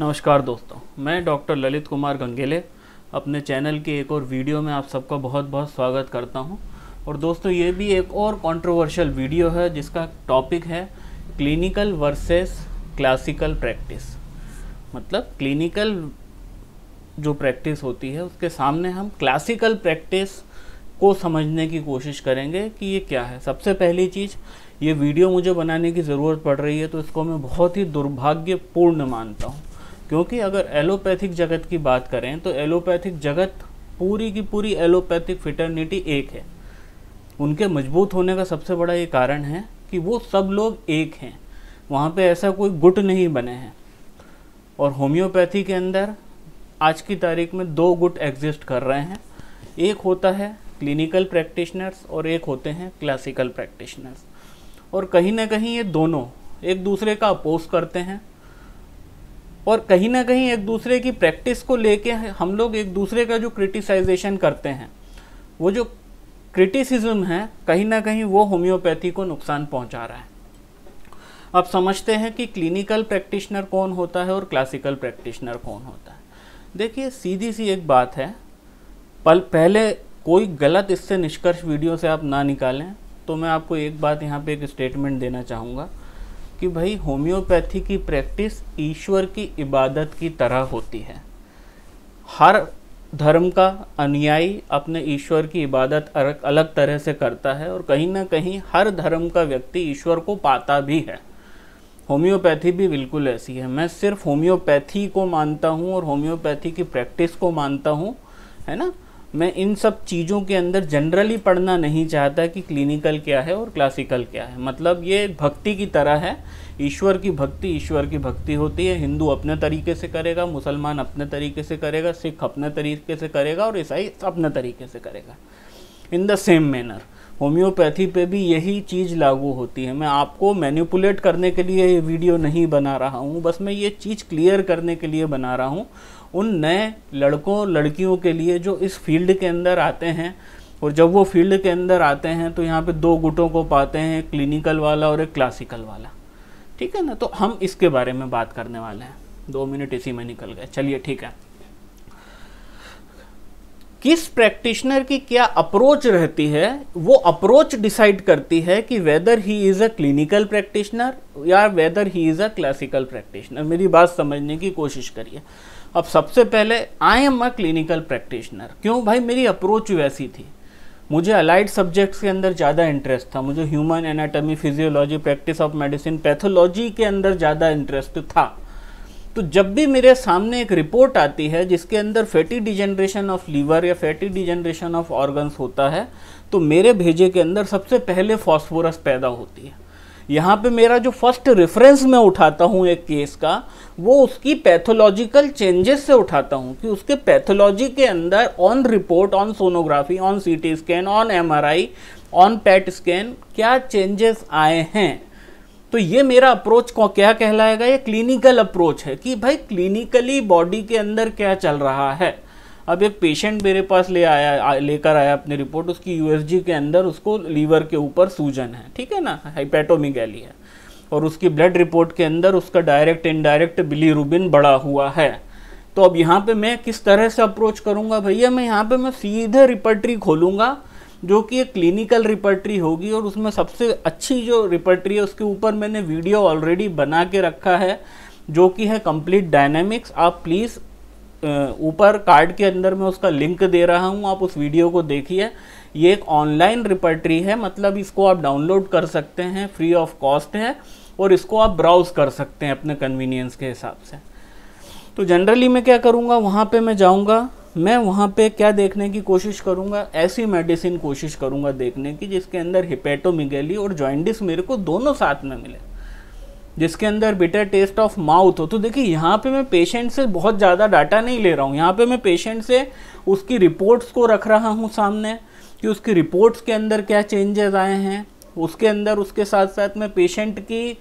नमस्कार दोस्तों मैं डॉक्टर ललित कुमार गंगेले अपने चैनल के एक और वीडियो में आप सबका बहुत बहुत स्वागत करता हूं और दोस्तों ये भी एक और कंट्रोवर्शियल वीडियो है जिसका टॉपिक है क्लिनिकल वर्सेस क्लासिकल प्रैक्टिस मतलब क्लिनिकल जो प्रैक्टिस होती है उसके सामने हम क्लासिकल प्रैक्टिस को समझने की कोशिश करेंगे कि ये क्या है सबसे पहली चीज़ ये वीडियो मुझे बनाने की ज़रूरत पड़ रही है तो इसको मैं बहुत ही दुर्भाग्यपूर्ण मानता हूँ क्योंकि अगर एलोपैथिक जगत की बात करें तो एलोपैथिक जगत पूरी की पूरी एलोपैथिक फिटर्निटी एक है उनके मजबूत होने का सबसे बड़ा ये कारण है कि वो सब लोग एक हैं वहाँ पे ऐसा कोई गुट नहीं बने हैं और होम्योपैथी के अंदर आज की तारीख में दो गुट एग्जिस्ट कर रहे हैं एक होता है क्लिनिकल प्रैक्टिशनर्स और एक होते हैं क्लासिकल प्रैक्टिशनर्स और कहीं ना कहीं ये दोनों एक दूसरे का अपोज करते हैं और कहीं ना कहीं एक दूसरे की प्रैक्टिस को लेके हम लोग एक दूसरे का जो क्रिटिसाइजेशन करते हैं वो जो क्रिटिसिज्म है कहीं ना कहीं वो होम्योपैथी को नुकसान पहुंचा रहा है अब समझते हैं कि क्लिनिकल प्रैक्टिशनर कौन होता है और क्लासिकल प्रैक्टिशनर कौन होता है देखिए सीधी सी एक बात है पल पहले कोई गलत इससे निष्कर्ष वीडियो से आप ना निकालें तो मैं आपको एक बात यहाँ पे एक स्टेटमेंट देना चाहूँगा कि भाई होम्योपैथी की प्रैक्टिस ईश्वर की इबादत की तरह होती है हर धर्म का अनुयायी अपने ईश्वर की इबादत अलग तरह से करता है और कहीं ना कहीं हर धर्म का व्यक्ति ईश्वर को पाता भी है होम्योपैथी भी बिल्कुल ऐसी है मैं सिर्फ होम्योपैथी को मानता हूँ और होम्योपैथी की प्रैक्टिस को मानता हूँ है ना मैं इन सब चीज़ों के अंदर जनरली पढ़ना नहीं चाहता कि क्लिनिकल क्या है और क्लासिकल क्या है मतलब ये भक्ति की तरह है ईश्वर की भक्ति ईश्वर की भक्ति होती है हिंदू अपने तरीके से करेगा मुसलमान अपने तरीके से करेगा सिख अपने तरीके से करेगा और ईसाई अपने तरीके से करेगा in the same manner homeopathy पे भी यही चीज़ लागू होती है मैं आपको मैन्यूपुलेट करने के लिए ये वीडियो नहीं बना रहा हूँ बस मैं ये चीज़ क्लियर करने के लिए बना रहा हूँ उन नए लड़कों लड़कियों के लिए जो इस फील्ड के अंदर आते हैं और जब वो फील्ड के अंदर आते हैं तो यहाँ पे दो गुटों को पाते हैं क्लिनिकल वाला और एक क्लासिकल वाला ठीक है ना तो हम इसके बारे में बात करने वाले हैं दो मिनट इसी में निकल गए चलिए ठीक है किस प्रैक्टिशनर की क्या अप्रोच रहती है वो अप्रोच डिसाइड करती है कि whether he is a clinical practitioner या whether he is a classical practitioner मेरी बात समझने की कोशिश करिए अब सबसे पहले I am a clinical practitioner क्यों भाई मेरी अप्रोच वैसी थी मुझे अलाइड सब्जेक्ट्स के अंदर ज़्यादा इंटरेस्ट था मुझे human anatomy physiology practice of medicine pathology के अंदर ज़्यादा इंटरेस्ट था तो जब भी मेरे सामने एक रिपोर्ट आती है जिसके अंदर फैटी डिजेनरेशन ऑफ लीवर या फैटी डिजेनरेशन ऑफ ऑर्गन्स होता है तो मेरे भेजे के अंदर सबसे पहले फॉस्फोरस पैदा होती है यहाँ पे मेरा जो फर्स्ट रेफरेंस मैं उठाता हूँ एक केस का वो उसकी पैथोलॉजिकल चेंजेस से उठाता हूँ कि उसके पैथोलॉजी के अंदर on report on sonography on CT scan on MRI on PET scan क्या चेंजेस आए हैं तो ये मेरा अप्रोच को क्या कहलाएगा ये क्लिनिकल अप्रोच है कि भाई क्लिनिकली बॉडी के अंदर क्या चल रहा है अब एक पेशेंट मेरे पास ले आया लेकर आया अपनी रिपोर्ट उसकी यूएसजी के अंदर उसको लीवर के ऊपर सूजन है ठीक है ना हाइपेटोमिगैली है और उसकी ब्लड रिपोर्ट के अंदर उसका डायरेक्ट इनडायरेक्ट बिलीरुबिन बढ़ा हुआ है तो अब यहाँ पे मैं किस तरह से अप्रोच करूँगा भैया मैं यहाँ पे मैं सीधे रिपर्ट्री खोलूँगा जो कि एक क्लिनिकल रिपर्ट्री होगी और उसमें सबसे अच्छी जो रिपर्ट्री है उसके ऊपर मैंने वीडियो ऑलरेडी बना के रखा है जो कि है कंप्लीट डायनेमिक्स आप प्लीज़ ऊपर कार्ड के अंदर मैं उसका लिंक दे रहा हूँ आप उस वीडियो को देखिए ये एक ऑनलाइन रिपर्ट्री है मतलब इसको आप डाउनलोड कर सकते हैं फ्री ऑफ कॉस्ट है और इसको आप ब्राउज़ कर सकते हैं अपने कन्वीनियंस के हिसाब से तो जनरली मैं क्या करूँगा वहाँ पे मैं जाऊँगा मैं वहाँ पे क्या देखने की कोशिश करूँगा ऐसी मेडिसिन कोशिश करूँगा देखने की जिसके अंदर हिपेटोमिगेली और जॉइंडिस मेरे को दोनों साथ में मिले जिसके अंदर बिटर टेस्ट ऑफ माउथ हो तो देखिए यहाँ पे मैं पेशेंट से बहुत ज़्यादा डाटा नहीं ले रहा हूँ यहाँ पे मैं पेशेंट से उसकी रिपोर्ट्स को रख रहा हूँ सामने कि उसकी रिपोर्ट्स के अंदर क्या चेंजेस आए हैं उसके अंदर उसके साथ साथ मैं पेशेंट की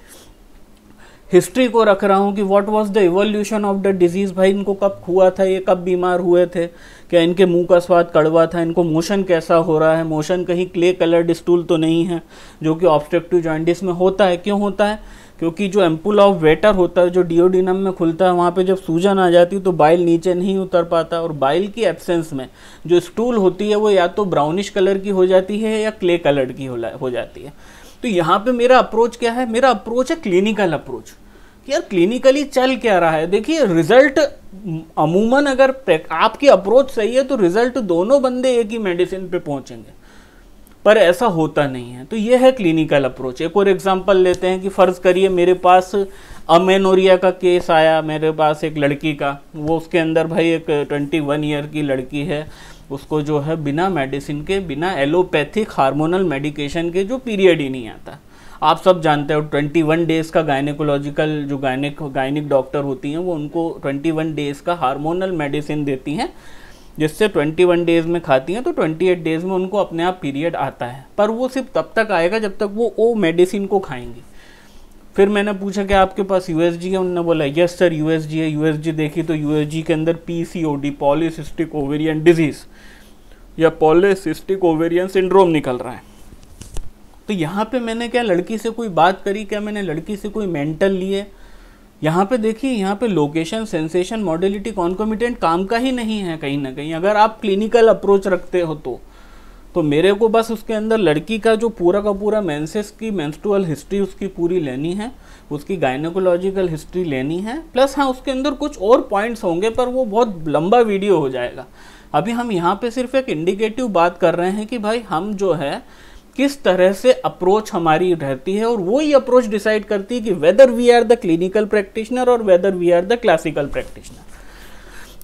हिस्ट्री को रख रहा हूँ कि what was the evolution of the disease भाई इनको कब हुआ था ये कब बीमार हुए थे क्या इनके मुंह का स्वाद कड़वा था इनको मोशन कैसा हो रहा है मोशन कहीं क्ले कलर्ड स्टूल तो नहीं है जो कि ऑब्स्ट्रक्टिव जॉइंटिस में होता है क्यों होता है क्योंकि जो एम्पुल ऑफ वेटर होता है जो डिओडिनम में खुलता है वहाँ पे जब सूजन आ जाती है तो बाइल नीचे नहीं उतर पाता और बाइल की एब्सेंस में जो स्टूल होती है वो या तो ब्राउनिश कलर की हो जाती है या क्ले कलर की हो जाती है तो यहाँ पे मेरा अप्रोच क्या है मेरा अप्रोच है क्लिनिकल अप्रोच कि यार क्लिनिकली चल क्या रहा है देखिए रिजल्ट अमूमन अगर आपकी अप्रोच सही है तो रिजल्ट दोनों बंदे एक ही मेडिसिन पे पहुँचेंगे पर ऐसा होता नहीं है तो ये है क्लिनिकल अप्रोच एक और एग्जांपल लेते हैं कि फ़र्ज़ करिए मेरे पास अमेनोरिया का केस आया मेरे पास एक लड़की का वो उसके अंदर भाई एक ट्वेंटी वन ईयर की लड़की है उसको जो है बिना मेडिसिन के बिना एलोपैथिक हार्मोनल मेडिकेशन के जो पीरियड ही नहीं आता आप सब जानते हो 21 डेज़ का गायनिकोलॉजिकल जो गायनिक गायनिक डॉक्टर होती हैं वो उनको 21 डेज़ का हार्मोनल मेडिसिन देती हैं जिससे 21 डेज में खाती हैं तो 28 डेज में उनको अपने आप पीरियड आता है पर वो सिर्फ तब तक आएगा जब तक वो ओ मेडिसिन को खाएंगी फिर मैंने पूछा कि आपके पास यू है उन्होंने बोला यस सर यू है यू देखी तो यू के अंदर P C O D polycystic ovarian disease या पॉलीसिस्टिक ओवेरियन सिंड्रोम निकल रहा है तो यहाँ पे मैंने क्या लड़की से कोई बात करी क्या मैंने लड़की से कोई मेंटल लिए यहाँ पे देखिए यहाँ पे लोकेशन सेंसेशन मॉडलिटी कॉन्कोमिटेंट काम का ही नहीं है कहीं ना कहीं अगर आप क्लिनिकल अप्रोच रखते हो तो तो मेरे को बस उसके अंदर लड़की का जो पूरा का पूरा मेंसेस की मेंस्ट्रुअल हिस्ट्री उसकी पूरी लेनी है उसकी गायनोकोलॉजिकल हिस्ट्री लेनी है प्लस हाँ उसके अंदर कुछ और पॉइंट्स होंगे पर वो बहुत लंबा वीडियो हो जाएगा अभी हम यहाँ पे सिर्फ एक इंडिकेटिव बात कर रहे हैं कि भाई हम जो है किस तरह से अप्रोच हमारी रहती है और वो ही अप्रोच डिसाइड करती है कि whether we are the clinical practitioner और whether we are the classical practitioner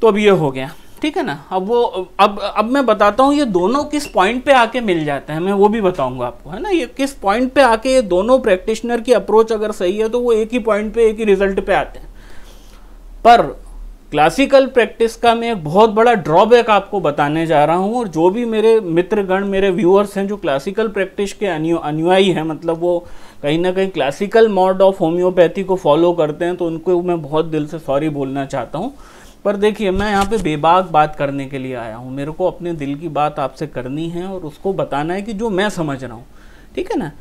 तो अब ये हो गया ठीक है ना अब वो अब अब मैं बताता हूँ ये दोनों किस पॉइंट पे आके मिल जाते हैं मैं वो भी बताऊंगा आपको है ना ये किस पॉइंट पे आके ये दोनों प्रैक्टिशनर की अप्रोच अगर सही है तो वो एक ही पॉइंट पे एक ही रिजल्ट पे आते हैं पर क्लासिकल प्रैक्टिस का मैं एक बहुत बड़ा ड्रॉबैक आपको बताने जा रहा हूँ और जो भी मेरे मित्रगण मेरे व्यूअर्स हैं जो क्लासिकल प्रैक्टिस के अनु अनुयायी हैं मतलब वो कहीं ना कहीं क्लासिकल मॉड ऑफ होम्योपैथी को फॉलो करते हैं तो उनको मैं बहुत दिल से सॉरी बोलना चाहता हूँ पर देखिए मैं यहाँ पे बेबाक बात करने के लिए आया हूँ मेरे को अपने दिल की बात आपसे करनी है और उसको बताना है कि जो मैं समझ रहा हूँ ठीक है ना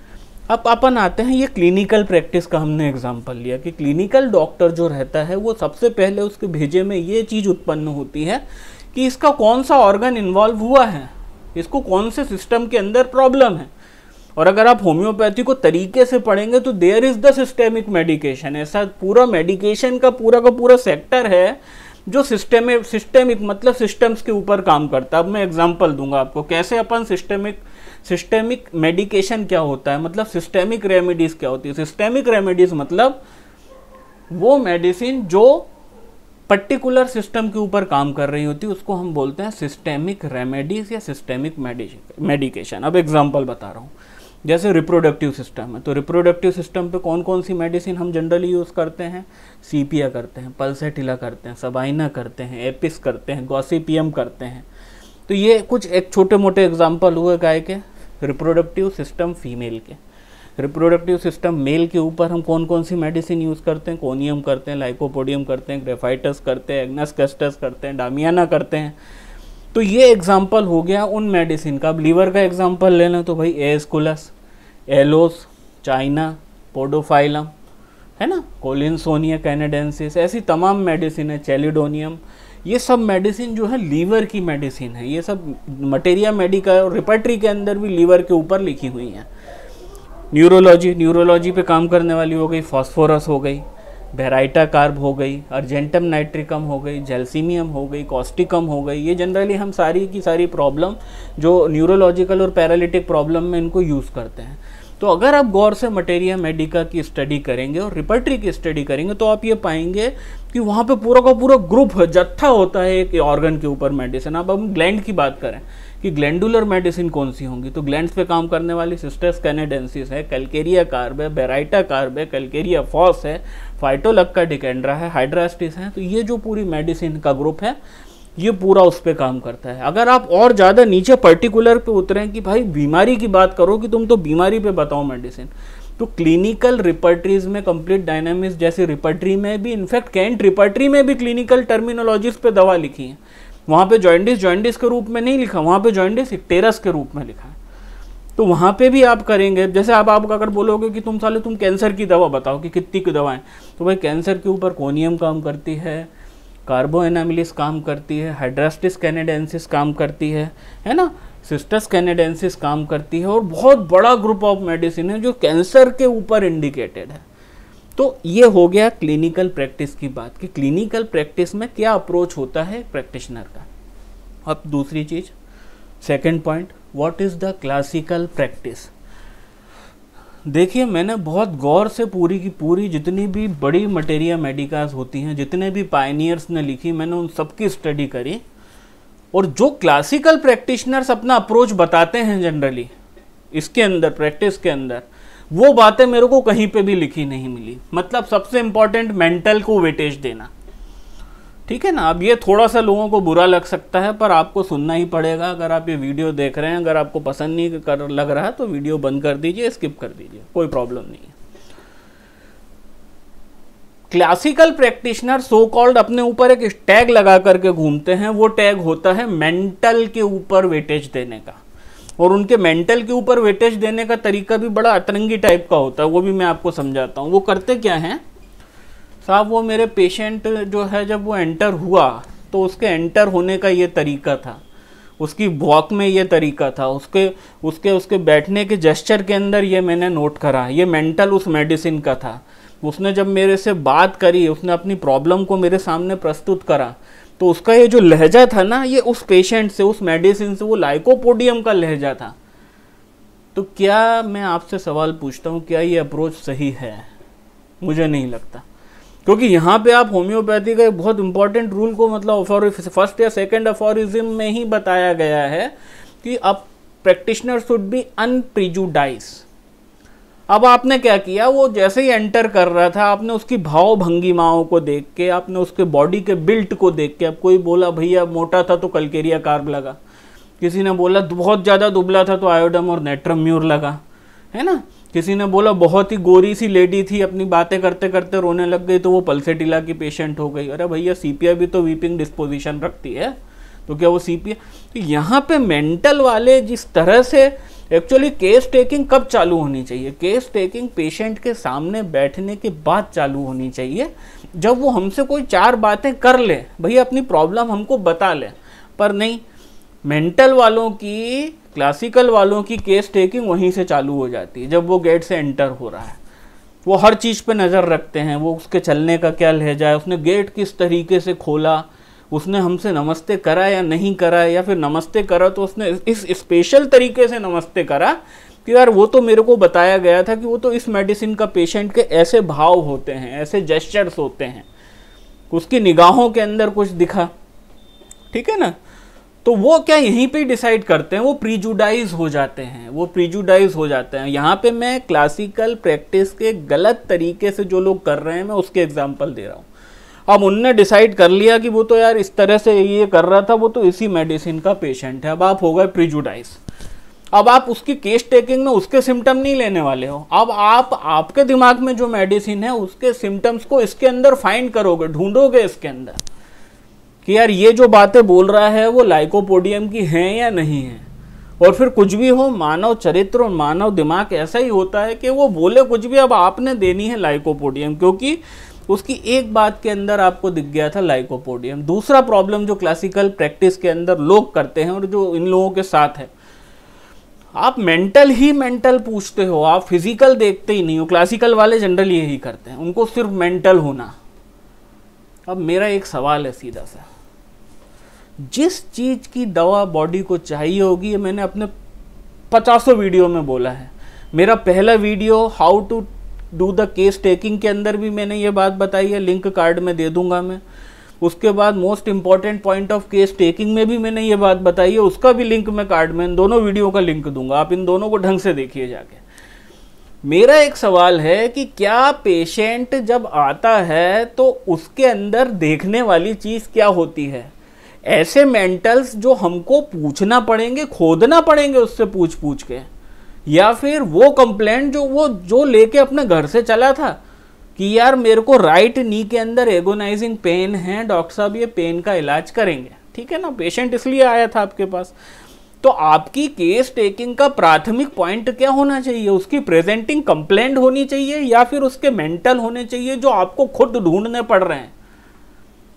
अब अपन आते हैं ये क्लिनिकल प्रैक्टिस का हमने एग्जाम्पल लिया कि क्लिनिकल डॉक्टर जो रहता है वो सबसे पहले उसके भेजे में ये चीज़ उत्पन्न होती है कि इसका कौन सा ऑर्गन इन्वॉल्व हुआ है इसको कौन से सिस्टम के अंदर प्रॉब्लम है और अगर आप होम्योपैथी को तरीके से पढ़ेंगे तो there is the systemic medication ऐसा पूरा मेडिकेशन का पूरा का पूरा सेक्टर है जो सिस्टेमिक सिस्टेमिक मतलब सिस्टम्स के ऊपर काम करता है अब मैं एग्जांपल दूंगा आपको कैसे अपन सिस्टेमिक सिस्टेमिक मेडिकेशन क्या होता है मतलब सिस्टेमिक रेमेडीज क्या होती है सिस्टेमिक रेमेडीज मतलब वो मेडिसिन जो पर्टिकुलर सिस्टम के ऊपर काम कर रही होती है उसको हम बोलते हैं सिस्टेमिक रेमेडीज या सिस्टेमिक मेडिकेशन अब एग्जांपल बता रहा हूँ जैसे रिप्रोडक्टिव सिस्टम है तो रिप्रोडक्टिव सिस्टम पे कौन कौन सी मेडिसिन हम जनरली यूज़ करते हैं सीपिया करते हैं पल्सेटिला करते हैं सबाइना करते हैं एपिस करते हैं गॉसीपीएम करते हैं तो ये कुछ एक छोटे मोटे एग्जाम्पल हुए गाय के रिप्रोडक्टिव सिस्टम फीमेल के रिप्रोडक्टिव सिस्टम मेल के ऊपर हम कौन कौन सी मेडिसिन यूज़ करते हैं कोनियम करते हैं लाइकोपोडियम करते हैं ग्रेफाइटस करते हैं एग्नस कस्टस करते हैं डामियाना करते हैं तो ये एग्जाम्पल हो गया उन मेडिसिन का अब लीवर का एग्जाम्पल ले लें तो भाई एस्कुलस एलोस चाइना पोडोफाइलम है ना कोलिनसोनिया कैनेडेंसिस ऐसी तमाम मेडिसिन है चेलिडोनियम ये सब मेडिसिन जो है लीवर की मेडिसिन है ये सब मटेरिया मेडिका और रिपर्टरी के अंदर भी लीवर के ऊपर लिखी हुई हैं न्यूरोलॉजी न्यूरोलॉजी पे काम करने वाली हो गई फॉस्फोरस हो गई बेराइटा कार्ब हो गई अर्जेंटम नाइट्रिकम हो गई जेल्सीमियम हो गई कॉस्टिकम हो गई ये जनरली हम सारी की सारी प्रॉब्लम जो न्यूरोलॉजिकल और पैरालिटिक प्रॉब्लम में इनको यूज़ करते हैं तो अगर आप गौर से मटेरिया मेडिका की स्टडी करेंगे और रिपर्टरी की स्टडी करेंगे तो आप ये पाएंगे कि वहाँ पे पूरा का पूरा ग्रुप जत्था होता है एक ऑर्गन के ऊपर मेडिसिन आप हम ग्लैंड की बात करें कि ग्लैंडुलर मेडिसिन कौन सी होंगी तो ग्लैंड पे काम करने वाली सिस्टर्स कैनेडेंसिस है कैलकेरिया कार्ब है बेराइटा कार्ब है कैलकेरिया फॉस है फाइटोलक्का डिकेंड्रा है हाइड्रास्टिस है तो ये जो पूरी मेडिसिन का ग्रुप है ये पूरा उस पर काम करता है अगर आप और ज़्यादा नीचे पर्टिकुलर पे उतरें कि भाई बीमारी की बात करो कि तुम तो बीमारी पे बताओ मेडिसिन तो क्लिनिकल रिपर्टरीज में कंप्लीट डायनामिक्स जैसे रिपर्टरी में भी इनफैक्ट कैंट रिपर्ट्री में भी क्लिनिकल टर्मिनोलॉजीज पे दवा लिखी है वहाँ पे जॉइंडिस जॉइंडिस के रूप में नहीं लिखा वहाँ पे जॉइंडिस इक्टेरस के रूप में लिखा है तो वहाँ पे भी आप करेंगे जैसे आप आप अगर बोलोगे कि तुम साले तुम कैंसर की दवा बताओ कि कितनी की दवाएं तो भाई कैंसर के ऊपर कोनियम काम करती है कार्बोएनामिलिस काम करती है हाइड्रास्टिस कैनेडेंसिस काम करती है है ना सिस्टस कैनेडेंसिस काम करती है और बहुत बड़ा ग्रुप ऑफ मेडिसिन है जो कैंसर के ऊपर इंडिकेटेड है तो ये हो गया क्लिनिकल प्रैक्टिस की बात कि क्लिनिकल प्रैक्टिस में क्या अप्रोच होता है प्रैक्टिशनर का अब दूसरी चीज़ second point what is the classical practice देखिए मैंने बहुत गौर से पूरी की पूरी जितनी भी बड़ी मटेरिया मेडिकास होती हैं जितने भी पाइनियर्स ने लिखी मैंने उन सबकी स्टडी करी और जो क्लासिकल प्रैक्टिशनर्स अपना अप्रोच बताते हैं जनरली इसके अंदर प्रैक्टिस के अंदर वो बातें मेरे को कहीं पे भी लिखी नहीं मिली मतलब सबसे इम्पॉर्टेंट मेंटल को वेटेज देना ठीक है ना अब ये थोड़ा सा लोगों को बुरा लग सकता है पर आपको सुनना ही पड़ेगा अगर आप ये वीडियो देख रहे हैं अगर आपको पसंद नहीं कर लग रहा है तो वीडियो बंद कर दीजिए स्किप कर दीजिए कोई प्रॉब्लम नहीं है क्लासिकल प्रैक्टिशनर सो कॉल्ड अपने ऊपर एक टैग लगा करके घूमते हैं वो टैग होता है मेंटल के ऊपर वेटेज देने का और उनके मेंटल के ऊपर वेटेज देने का तरीका भी बड़ा अतरंगी टाइप का होता है वो भी मैं आपको समझाता हूँ वो करते क्या हैं साहब तो वो मेरे पेशेंट जो है जब वो एंटर हुआ तो उसके एंटर होने का ये तरीका था उसकी वॉक में ये तरीका था उसके उसके उसके बैठने के जेस्चर के अंदर ये मैंने नोट करा ये मेंटल उस मेडिसिन का था उसने जब मेरे से बात करी उसने अपनी प्रॉब्लम को मेरे सामने प्रस्तुत करा तो उसका ये जो लहजा था ना ये उस पेशेंट से उस मेडिसिन से वो लाइकोपोडियम का लहजा था तो क्या मैं आपसे सवाल पूछता हूँ क्या ये अप्रोच सही है मुझे नहीं लगता क्योंकि यहाँ पे आप होम्योपैथी का एक बहुत इंपॉर्टेंट रूल को मतलब फर्स्ट या सेकेंड अफोरिज्म में ही बताया गया है कि अब प्रैक्टिशनर शुड बी अनप्रिजुडाइज अब आपने क्या किया वो जैसे ही एंटर कर रहा था आपने उसकी भाव भंगिमाओं को देख के आपने उसके बॉडी के बिल्ट को देख के अब कोई बोला भैया मोटा था तो कलकेरिया कार्ब लगा किसी ने बोला बहुत ज़्यादा दुबला था तो आयोडम और नेट्रम्यूर लगा है ना किसी ने बोला बहुत ही गोरी सी लेडी थी अपनी बातें करते करते रोने लग गई तो वो पल्सेटिला की पेशेंट हो गई अरे भैया सीपीआई भी तो वीपिंग डिस्पोजिशन रखती है तो क्या वो सीपीआई तो यहाँ पे मेंटल वाले जिस तरह से एक्चुअली केस टेकिंग कब चालू होनी चाहिए केस टेकिंग पेशेंट के सामने बैठने के बाद चालू होनी चाहिए जब वो हमसे कोई चार बातें कर ले भैया अपनी प्रॉब्लम हमको बता ले पर नहीं मेंटल वालों की क्लासिकल वालों की केस टेकिंग वहीं से चालू हो जाती है जब वो गेट से एंटर हो रहा है वो हर चीज़ पे नज़र रखते हैं वो उसके चलने का क्या लहजा है उसने गेट किस तरीके से खोला उसने हमसे नमस्ते करा या नहीं करा या फिर नमस्ते करा तो उसने इस स्पेशल तरीके से नमस्ते करा कि यार वो तो मेरे को बताया गया था कि वो तो इस मेडिसिन का पेशेंट के ऐसे भाव होते हैं ऐसे जेस्चर्स होते हैं उसकी निगाहों के अंदर कुछ दिखा ठीक है ना तो वो क्या यहीं पे डिसाइड करते हैं वो प्रीजुडाइज हो जाते हैं वो प्रीजुडाइज हो जाते हैं यहाँ पे मैं क्लासिकल प्रैक्टिस के गलत तरीके से जो लोग कर रहे हैं मैं उसके एग्जाम्पल दे रहा हूँ अब उनने डिसाइड कर लिया कि वो तो यार इस तरह से ये कर रहा था वो तो इसी मेडिसिन का पेशेंट है अब आप हो गए प्रिजुडाइज अब आप उसकी केस टेकिंग में उसके सिम्टम नहीं लेने वाले हो अब आप आपके दिमाग में जो मेडिसिन है उसके सिम्टम्स को इसके अंदर फाइंड करोगे ढूंढोगे इसके अंदर कि यार ये जो बातें बोल रहा है वो लाइकोपोडियम की हैं या नहीं है और फिर कुछ भी हो मानव चरित्र और मानव दिमाग ऐसा ही होता है कि वो बोले कुछ भी अब आपने देनी है लाइकोपोडियम क्योंकि उसकी एक बात के अंदर आपको दिख गया था लाइकोपोडियम दूसरा प्रॉब्लम जो क्लासिकल प्रैक्टिस के अंदर लोग करते हैं और जो इन लोगों के साथ है आप मेंटल ही मेंटल पूछते हो आप फिजिकल देखते ही नहीं हो क्लासिकल वाले जनरली यही करते हैं उनको सिर्फ मेंटल होना अब मेरा एक सवाल है सीधा सा जिस चीज़ की दवा बॉडी को चाहिए होगी मैंने अपने पचासों वीडियो में बोला है मेरा पहला video how to do the case taking के अंदर भी मैंने ये बात बताई है लिंक कार्ड में दे दूंगा मैं उसके बाद most important point of case taking में भी मैंने ये बात बताई है उसका भी लिंक मैं कार्ड में इन दोनों वीडियो का लिंक दूंगा आप इन दोनों को ढंग से देखिए जाके मेरा एक सवाल है कि क्या पेशेंट जब आता है तो उसके अंदर देखने वाली चीज़ क्या होती है ऐसे मेंटल्स जो हमको पूछना पड़ेंगे खोदना पड़ेंगे उससे पूछ पूछ के या फिर वो कंप्लेंट जो वो जो लेके अपने घर से चला था कि यार मेरे को राइट नी के अंदर एगोनाइजिंग पेन है डॉक्टर साहब ये पेन का इलाज करेंगे ठीक है ना पेशेंट इसलिए आया था आपके पास तो आपकी केस टेकिंग का प्राथमिक पॉइंट क्या होना चाहिए उसकी प्रेजेंटिंग कंप्लेंट होनी चाहिए या फिर उसके मेंटल होने चाहिए जो आपको खुद ढूंढने पड़ रहे हैं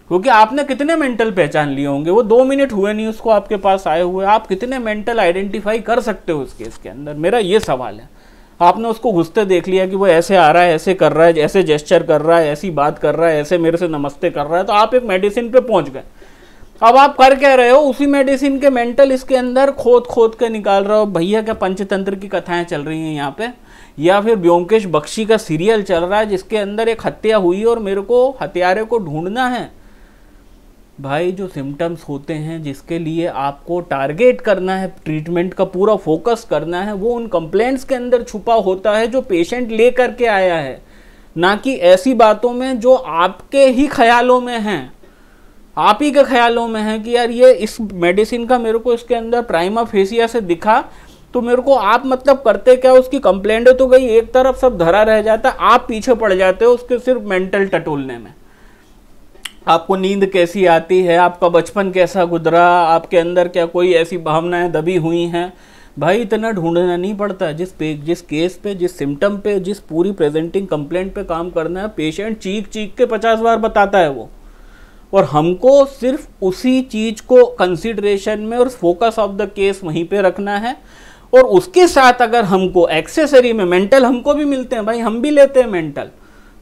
क्योंकि आपने कितने मेंटल पहचान लिए होंगे वो दो मिनट हुए नहीं उसको आपके पास आए हुए आप कितने मेंटल आइडेंटिफाई कर सकते हो उस केस के अंदर मेरा ये सवाल है आपने उसको घुसते देख लिया कि वो ऐसे आ रहा है ऐसे कर रहा है ऐसे जेस्चर कर रहा है ऐसी बात कर रहा है ऐसे मेरे से नमस्ते कर रहा है तो आप एक मेडिसिन पे पहुंच गए अब आप कर कह रहे हो उसी मेडिसिन के मेंटल इसके अंदर खोद खोद के निकाल रहे हो भैया क्या पंचतंत्र की कथाएं चल रही हैं यहाँ पे या फिर ब्योमकेश बख्शी का सीरियल चल रहा है जिसके अंदर एक हत्या हुई और मेरे को हत्यारे को ढूंढना है भाई जो सिम्टम्स होते हैं जिसके लिए आपको टारगेट करना है ट्रीटमेंट का पूरा फोकस करना है वो उन कंप्लेंट्स के अंदर छुपा होता है जो पेशेंट ले करके आया है ना कि ऐसी बातों में जो आपके ही ख्यालों में हैं आप ही के ख्यालों में हैं कि यार ये इस मेडिसिन का मेरे को इसके अंदर प्राइमा फेसिया से दिखा तो मेरे को आप मतलब करते क्या उसकी कंप्लेंट तो गई एक तरफ सब धरा रह जाता आप पीछे पड़ जाते हो उसके सिर्फ मेंटल टटोलने में आपको नींद कैसी आती है आपका बचपन कैसा गुजरा आपके अंदर क्या कोई ऐसी भावनाएं दबी हुई हैं भाई इतना ढूंढना नहीं पड़ता जिस पे जिस केस पे जिस सिम्टम पे जिस पूरी प्रेजेंटिंग कंप्लेंट पे काम करना है पेशेंट चीख चीख के पचास बार बताता है वो और हमको सिर्फ उसी चीज़ को कंसिडरेशन में और फोकस ऑफ द केस वहीं पे रखना है और उसके साथ अगर हमको एक्सेसरी में मेंटल हमको भी मिलते हैं भाई हम भी लेते हैं मेंटल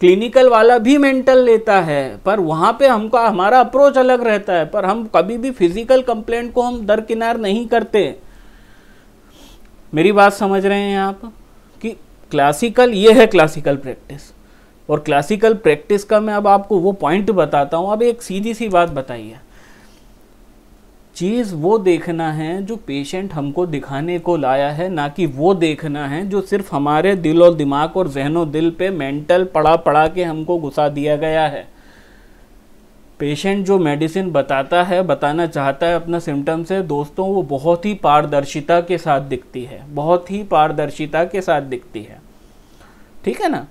क्लिनिकल वाला भी मेंटल लेता है पर वहाँ पे हमको हमारा अप्रोच अलग रहता है पर हम कभी भी फिजिकल कंप्लेंट को हम दरकिनार नहीं करते मेरी बात समझ रहे हैं आप कि क्लासिकल ये है क्लासिकल प्रैक्टिस और क्लासिकल प्रैक्टिस का मैं अब आपको वो पॉइंट बताता हूँ अब एक सीधी सी बात बताइए चीज़ वो देखना है जो पेशेंट हमको दिखाने को लाया है ना कि वो देखना है जो सिर्फ हमारे दिल और दिमाग और जहनों दिल पे मेंटल पड़ा पड़ा के हमको घुसा दिया गया है पेशेंट जो मेडिसिन बताता है बताना चाहता है अपना सिम्टम से दोस्तों वो बहुत ही पारदर्शिता के साथ दिखती है बहुत ही पारदर्शिता के साथ दिखती है ठीक है ना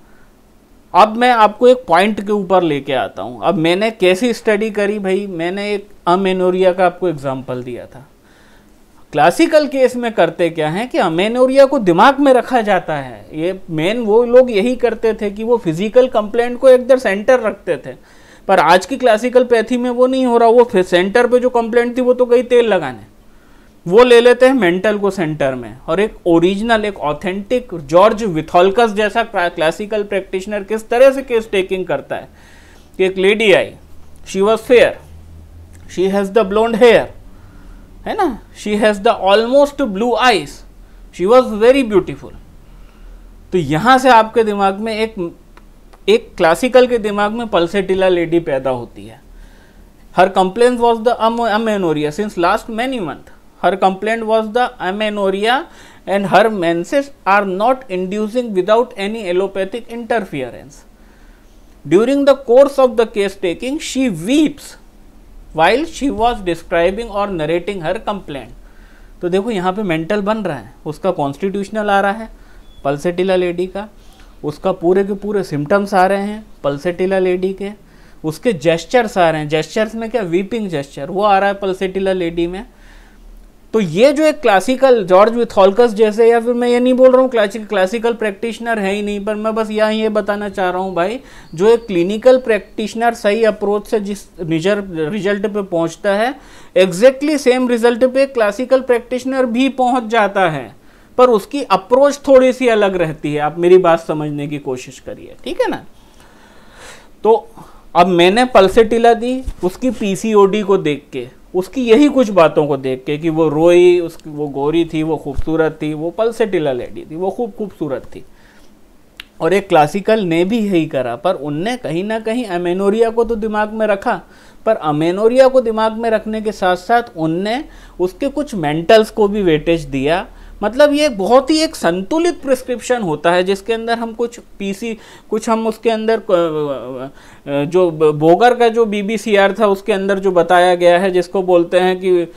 अब मैं आपको एक पॉइंट के ऊपर लेके आता हूँ अब मैंने कैसी स्टडी करी भाई मैंने एक अमेनोरिया का आपको एग्जाम्पल दिया था क्लासिकल केस में करते क्या है कि अमेनोरिया को दिमाग में रखा जाता है ये मेन वो लोग यही करते थे कि वो फिजिकल कंप्लेंट को एकदम सेंटर रखते थे पर आज की क्लासिकल पैथी में वो नहीं हो रहा वो सेंटर पे जो कंप्लेंट थी वो तो गई तेल लगाने वो ले लेते हैं मेंटल को सेंटर में और एक ओरिजिनल एक ऑथेंटिक जॉर्ज विथोलकस जैसा क्लासिकल प्रैक्टिशनर किस तरह से केस टेकिंग करता है कि एक lady I she was fair she has the blonde hair है ना she has the almost blue eyes she was very beautiful तो यहां से आपके दिमाग में एक एक क्लासिकल के दिमाग में पल्सेटिला लेडी पैदा होती है her complain was the amenorrhea since last many month her complaint was the amenorrhea and her menses are not inducing without any allopathic interference during the course of the case taking she weeps while she was describing और narrating her complaint तो देखो यहाँ पे mental बन रहा है उसका constitutional आ रहा है पल्सेटिला लेडी का उसका पूरे के पूरे सिम्टम्स आ रहे हैं पल्सेटिला लेडी के उसके जेस्चर्स आ रहे हैं जेस्चर्स में क्या वीपिंग जेस्चर वो आ रहा है पल्सेटिला लेडी में तो ये जो एक क्लासिकल जॉर्ज विथॉलकस जैसे या फिर मैं ये नहीं बोल रहा हूँ क्लासिक क्लासिकल प्रैक्टिशनर है ही नहीं पर मैं बस यहाँ ये बताना चाह रहा हूँ भाई जो एक क्लिनिकल प्रैक्टिशनर सही अप्रोच से जिस निजर रिजल्ट पे पहुँचता है एग्जैक्टली सेम रिजल्ट पे क्लासिकल प्रैक्टिशनर भी पहुँच जाता है पर उसकी अप्रोच थोड़ी सी अलग रहती है आप मेरी बात समझने की कोशिश करिए ठीक है ना तो अब मैंने पल्सेटिला दी उसकी पीसीओडी को देख के उसकी यही कुछ बातों को देख के कि वो रोई उसकी वो गोरी थी वो खूबसूरत थी वो पल से टिला लेडी थी वो खूब खूबसूरत थी और एक क्लासिकल ने भी यही करा पर उनने कहीं ना कहीं अमेनोरिया को तो दिमाग में रखा पर अमेनोरिया को दिमाग में रखने के साथ साथ उनने उसके कुछ मेंटल्स को भी वेटेज दिया मतलब ये बहुत ही एक संतुलित प्रिस्क्रिप्शन होता है जिसके अंदर हम कुछ पीसी कुछ हम उसके अंदर जो बोगर का जो बीबीसीआर था उसके अंदर जो बताया गया है जिसको बोलते हैं कि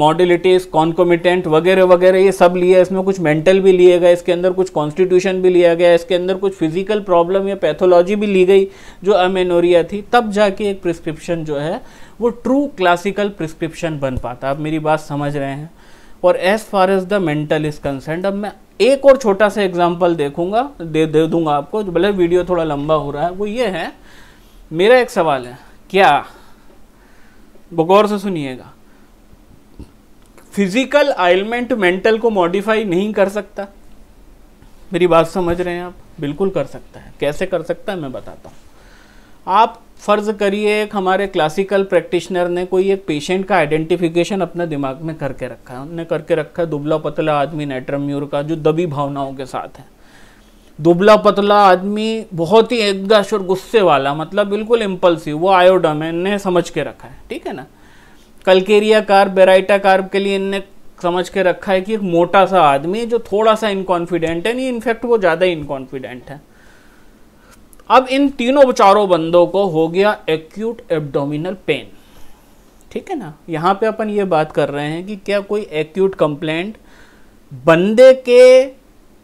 मॉडिलिटीज कॉन्कोमिटेंट वगैरह वगैरह ये सब लिए इसमें कुछ मेंटल भी लिए गए इसके अंदर कुछ कॉन्स्टिट्यूशन भी लिया गया इसके अंदर कुछ फिजिकल प्रॉब्लम या पैथोलॉजी भी ली गई जो अमेनोरिया थी तब जाके एक प्रिस्क्रिप्शन जो है वो ट्रू क्लासिकल प्रिस्क्रिप्शन बन पाता आप मेरी बात समझ रहे हैं और as far as the mental is concern अब मैं एक और छोटा सा एग्जाम्पल देखूंगा दे दे दूंगा आपको भले वीडियो थोड़ा लंबा हो रहा है वो ये है मेरा एक सवाल है क्या बगौर से सुनिएगा फिजिकल आइलमेंट मेंटल को मॉडिफाई नहीं कर सकता मेरी बात समझ रहे हैं आप बिल्कुल कर सकता है कैसे कर सकता है मैं बताता हूँ आप फ़र्ज़ करिए एक हमारे क्लासिकल प्रैक्टिशनर ने कोई एक पेशेंट का आइडेंटिफिकेशन अपने दिमाग में करके रखा है उनने करके रखा है दुबला पतला आदमी नेट्रम्यूर का जो दबी भावनाओं के साथ है दुबला पतला आदमी बहुत ही एकदश और गुस्से वाला मतलब बिल्कुल इम्पल्सिव वो आयोडम है इनने समझ के रखा है ठीक है ना कलकेरिया कार्ब बेराइटा कार्ब के लिए इनने समझ के रखा है कि एक मोटा सा आदमी जो थोड़ा सा इनकॉन्फिडेंट है नहीं इनफैक्ट वो ज़्यादा इनकॉन्फिडेंट है अब इन तीनों चारों बंदों को हो गया एक्यूट एब्डोमिनल पेन ठीक है ना यहाँ पे अपन ये बात कर रहे हैं कि क्या कोई एक्यूट कंप्लेंट बंदे के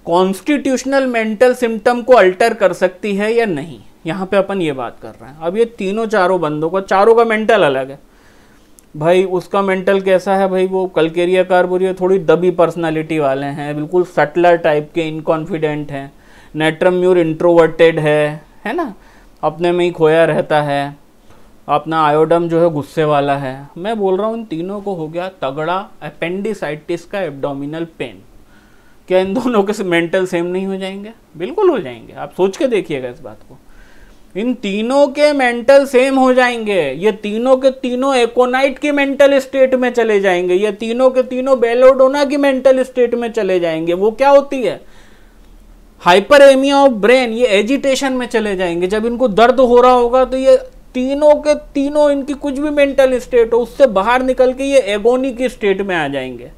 कॉन्स्टिट्यूशनल मेंटल सिम्टम को अल्टर कर सकती है या नहीं यहाँ पे अपन ये बात कर रहे हैं अब ये तीनों चारों बंदों का चारों का मेंटल अलग है भाई उसका मेंटल कैसा है भाई वो कलकेरिया कार्बोरिया थोड़ी दबी पर्सनैलिटी वाले हैं बिल्कुल सटलर टाइप के इनकॉन्फिडेंट हैं नेट्रम्यूर इंट्रोवर्टेड है है ना अपने में ही खोया रहता है अपना आयोडम जो है गुस्से वाला है मैं बोल रहा हूँ इन तीनों को हो गया तगड़ा अपेंडिसाइटिस का एब्डोमिनल पेन क्या इन दोनों के मेंटल सेम नहीं हो जाएंगे बिल्कुल हो जाएंगे आप सोच के देखिएगा इस बात को इन तीनों के मेंटल सेम हो जाएंगे ये तीनों के तीनों एकोनाइट की मेंटल स्टेट में चले जाएंगे ये तीनों के तीनों बेलोडोना की मेंटल स्टेट में चले जाएंगे वो क्या होती है एमिया ऑफ ब्रेन ये एजिटेशन में चले जाएंगे जब इनको दर्द हो रहा होगा तो ये तीनों के तीनों इनकी कुछ भी मेंटल स्टेट हो उससे बाहर निकल के ये एगोनी की स्टेट में आ जाएंगे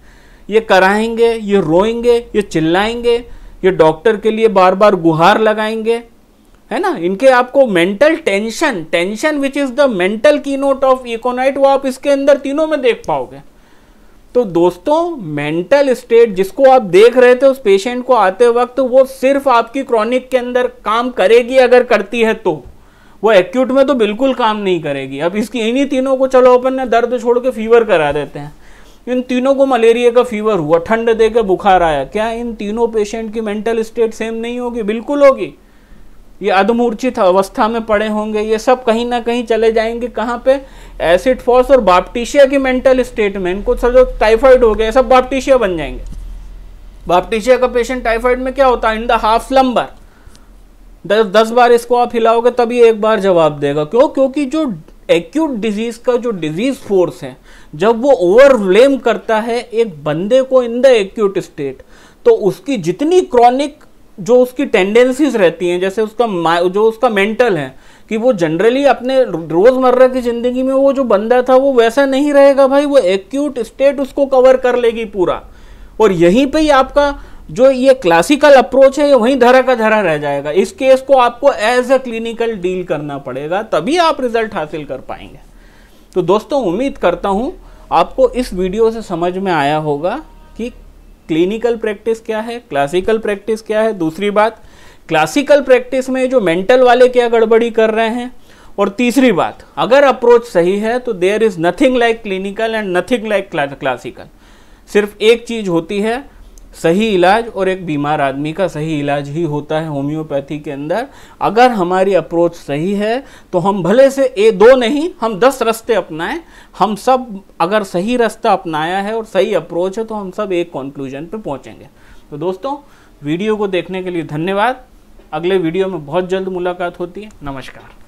ये कराएंगे ये रोएंगे ये चिल्लाएंगे ये डॉक्टर के लिए बार बार गुहार लगाएंगे है ना इनके आपको mental tension tension which is the mental key of aconite वो आप इसके अंदर तीनों में देख पाओगे तो दोस्तों मेंटल स्टेट जिसको आप देख रहे थे उस पेशेंट को आते वक्त वो सिर्फ आपकी क्रॉनिक के अंदर काम करेगी अगर करती है तो वो एक्यूट में तो बिल्कुल काम नहीं करेगी अब इसकी इन्हीं तीनों को चलो अपन ने दर्द छोड़ के फीवर करा देते हैं इन तीनों को मलेरिया का फीवर हुआ ठंड देकर बुखार आया क्या इन तीनों पेशेंट की मेंटल स्टेट सेम नहीं होगी बिल्कुल होगी ये अधमूर्छित अवस्था में पड़े होंगे ये सब कहीं ना कहीं चले जाएंगे कहाँ पे एसिड फॉल्स और बाप्टिशिया की मेंटल स्टेट में इनको सर जो टाइफाइड हो गया सब बाप्टिशिया बन जाएंगे बाप्टिशिया का पेशेंट टाइफाइड में क्या होता है इन द हाफ लंबर दस दस बार इसको आप हिलाओगे तभी एक बार जवाब देगा क्यों क्योंकि जो एक्यूट डिजीज का जो डिजीज फोर्स है जब वो ओवरवेम करता है एक बंदे को इन द एक्यूट स्टेट तो उसकी जितनी क्रॉनिक जो उसकी टेंडेंसीज रहती हैं जैसे उसका जो उसका मेंटल है कि वो जनरली अपने रोज़मर्रा की ज़िंदगी में वो जो बंदा था वो वैसा नहीं रहेगा भाई वो एक्यूट स्टेट उसको कवर कर लेगी पूरा और यहीं पे ही आपका जो ये क्लासिकल अप्रोच है ये वहीं धरा का धरा रह जाएगा इस केस को आपको एज अ क्लिनिकल डील करना पड़ेगा तभी आप रिजल्ट हासिल कर पाएंगे तो दोस्तों उम्मीद करता हूँ आपको इस वीडियो से समझ में आया होगा कि क्लिनिकल प्रैक्टिस क्या है क्लासिकल प्रैक्टिस क्या है दूसरी बात क्लासिकल प्रैक्टिस में जो मेंटल वाले क्या गड़बड़ी कर रहे हैं और तीसरी बात अगर अप्रोच सही है तो there is nothing like clinical and nothing like classical सिर्फ एक चीज़ होती है सही इलाज और एक बीमार आदमी का सही इलाज ही होता है होम्योपैथी के अंदर अगर हमारी अप्रोच सही है तो हम भले से ए दो नहीं हम दस रास्ते अपनाएं हम सब अगर सही रास्ता अपनाया है और सही अप्रोच है तो हम सब एक कॉन्क्लूजन पे पहुंचेंगे तो दोस्तों वीडियो को देखने के लिए धन्यवाद अगले वीडियो में बहुत जल्द मुलाकात होती है नमस्कार